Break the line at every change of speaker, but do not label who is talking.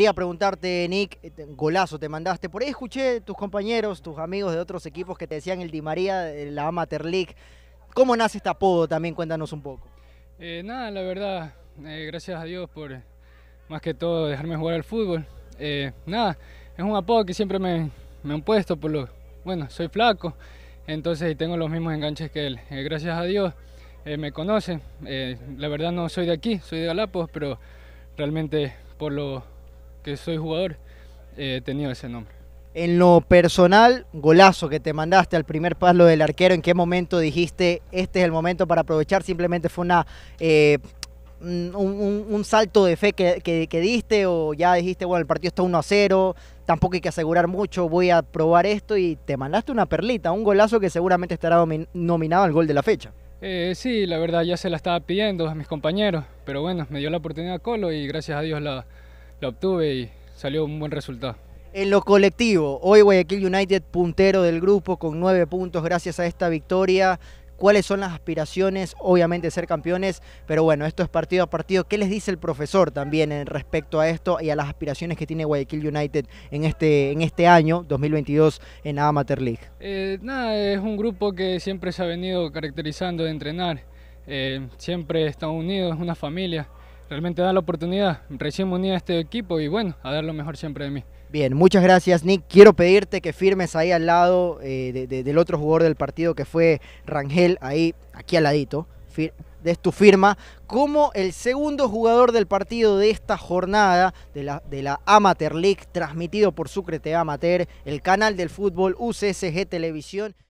Quería preguntarte, Nick, eh, golazo te mandaste. Por ahí escuché tus compañeros, tus amigos de otros equipos que te decían el Di María de la Amateur League. ¿Cómo nace este apodo? También cuéntanos un poco.
Eh, nada, la verdad, eh, gracias a Dios por más que todo dejarme jugar al fútbol. nada, es un apodo que siempre me, han puesto por lo. Bueno, soy flaco, entonces tengo los mismos enganches que él. gracias a Dios me conocen. la verdad, no soy de aquí, soy de Galapos, pero realmente por lo que soy jugador, eh, he tenido ese nombre.
En lo personal, golazo que te mandaste al primer palo del arquero, ¿en qué momento dijiste este es el momento para aprovechar? Simplemente fue una eh, un, salto de fe que, diste o ya dijiste, bueno, el partido está 1 a 0, tampoco hay que asegurar mucho, voy a probar esto y te mandaste una perlita, un golazo que seguramente estará nominado al gol de la fecha.
Eh, sí, la verdad ya se la estaba pidiendo a mis compañeros, pero bueno, me dio la oportunidad Colo y gracias a Dios la, lo obtuve y salió un buen resultado.
En lo colectivo, hoy Guayaquil United puntero del grupo con nueve puntos gracias a esta victoria. ¿Cuáles son las aspiraciones? Obviamente ser campeones, pero bueno, esto es partido a partido. ¿Qué les dice el profesor también en respecto a esto y a las aspiraciones que tiene Guayaquil United en este, en este año 2022 en la Amateur League?
Eh, nada, es un grupo que siempre se ha venido caracterizando de entrenar. Eh, siempre están unidos, es una familia realmente da la oportunidad. Recién me uní a este equipo y bueno, a dar lo mejor siempre de mí.
Bien, muchas gracias Nick. Quiero pedirte que firmes ahí al lado eh, del otro jugador del partido que fue Rangel, ahí, aquí al ladito. de tu firma, como el segundo jugador del partido de esta jornada de la, de la Amateur League, transmitido por Sucrete Amateur, el canal del fútbol UCSG Televisión.